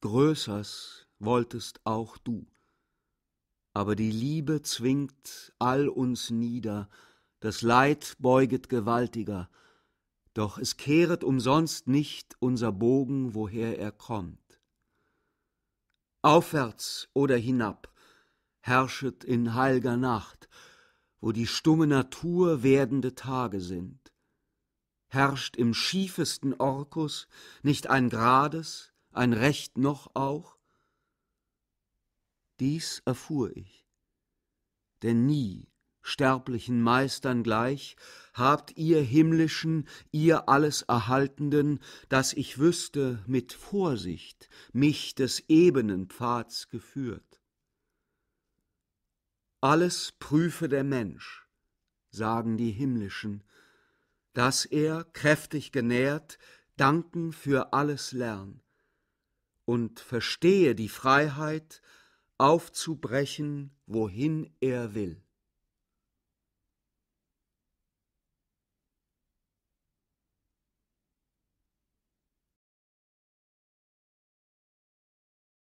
Größers wolltest auch du. Aber die Liebe zwingt all uns nieder, das Leid beuget gewaltiger, doch es kehret umsonst nicht unser Bogen, woher er kommt. Aufwärts oder hinab herrschet in heilger Nacht, wo die stumme Natur werdende Tage sind. Herrscht im schiefesten Orkus nicht ein Grades, ein Recht noch auch? Dies erfuhr ich, denn nie sterblichen Meistern gleich, habt ihr himmlischen, ihr alles Erhaltenden, dass ich wüsste, mit Vorsicht mich des ebenen Pfads geführt. Alles prüfe der Mensch, sagen die himmlischen, dass er, kräftig genährt, danken für alles lernt und verstehe die Freiheit, aufzubrechen, wohin er will.